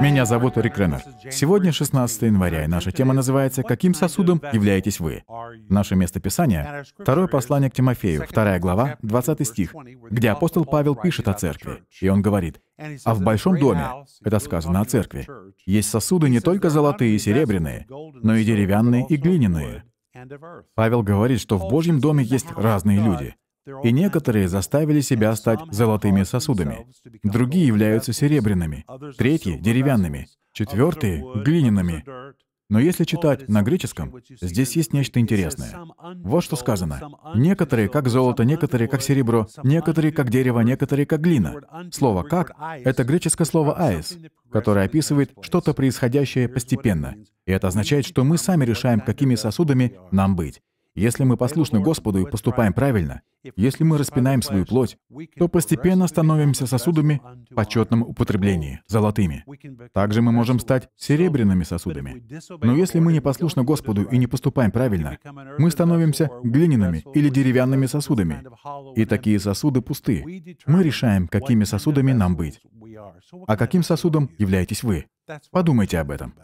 Меня зовут Рик Реннер. Сегодня 16 января, и наша тема называется «Каким сосудом являетесь вы?». Наше место писания – второе послание к Тимофею, вторая глава, 20 стих, где апостол Павел пишет о церкви, и он говорит, «А в большом доме, это сказано о церкви, есть сосуды не только золотые и серебряные, но и деревянные и глиняные». Павел говорит, что в Божьем доме есть разные люди — и некоторые заставили себя стать золотыми сосудами, другие являются серебряными, третьи — деревянными, четвертые — глиняными. Но если читать на греческом, здесь есть нечто интересное. Вот что сказано. Некоторые как золото, некоторые как серебро, некоторые как дерево, некоторые как глина. Слово «как» — это греческое слово «аис», которое описывает что-то происходящее постепенно. И это означает, что мы сами решаем, какими сосудами нам быть. Если мы послушны Господу и поступаем правильно, если мы распинаем свою плоть, то постепенно становимся сосудами в почетном употреблении, золотыми. Также мы можем стать серебряными сосудами. Но если мы не послушны Господу и не поступаем правильно, мы становимся глиняными или деревянными сосудами. И такие сосуды пусты. Мы решаем, какими сосудами нам быть. А каким сосудом являетесь вы? Подумайте об этом.